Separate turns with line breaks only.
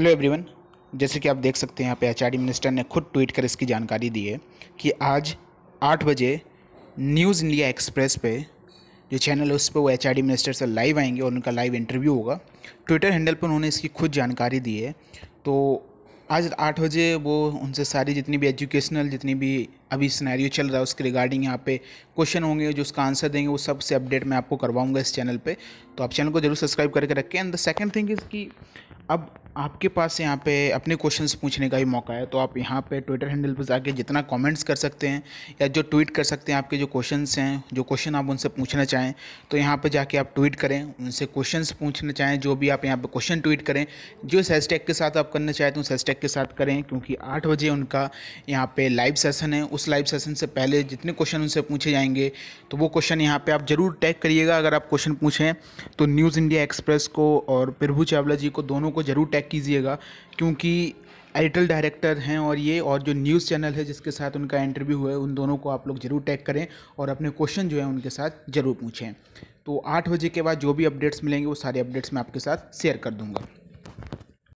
hello everyone जैसे कि आप देख सकते हैं यहाँ पे एचआरडी मिनिस्टर ने खुद ट्वीट कर इसकी जानकारी दी है कि आज आठ बजे न्यूज़ इंडिया एक्सप्रेस पे जो चैनल है उस पर वो एच मिनिस्टर से लाइव आएंगे और उनका लाइव इंटरव्यू होगा ट्विटर हैंडल पर उन्होंने इसकी खुद जानकारी दी है तो आज आठ बजे वो उनसे सारी जितनी भी एजुकेशनल जितनी भी अभी सिनेरियो चल रहा है उसके रिगार्डिंग यहाँ पे क्वेश्चन होंगे जो उसका आंसर देंगे वो सब से अपडेट मैं आपको करवाऊंगा इस चैनल पे तो आप चैनल को जरूर सब्सक्राइब करके रखें and the second thing is कि अब आपके पास यहाँ पे अपने क्वेश्चंस पूछने का ही मौका है तो आप यहाँ पे ट्विटर हैंडल पर जाके जितना कमेंट्स कर सकते हैं या जो ट्वीट कर सकते हैं आपके जो क्वेश्चंस हैं जो क्वेश्चन आप उनसे पूछना चाहें तो यहाँ पे जाके आप ट्वीट करें उनसे क्वेश्चंस पूछना चाहें जो भी आप यहाँ पे क्वेश्चन ट्वीट करें जो सेस के साथ आप करना चाहें तो उस के साथ करें क्योंकि आठ बजे उनका यहाँ पर लाइव सेसन है उस लाइव सेसन से पहले जितने क्वेश्चन उनसे पूछे जाएंगे तो वो क्वेश्चन यहाँ पर आप ज़रूर टैग करिएगा अगर आप क्वेश्चन पूछें तो न्यूज़ इंडिया एक्सप्रेस को और प्रभु चावला जी को दोनों को ज़रूर टैग चेक कीजिएगा क्योंकि एडिटल डायरेक्टर हैं और ये और जो न्यूज़ चैनल है जिसके साथ उनका इंटरव्यू हुआ है उन दोनों को आप लोग ज़रूर टैग करें और अपने क्वेश्चन जो है उनके साथ ज़रूर पूछें तो आठ बजे के बाद जो भी अपडेट्स मिलेंगे वो सारे अपडेट्स मैं आपके साथ शेयर कर दूँगा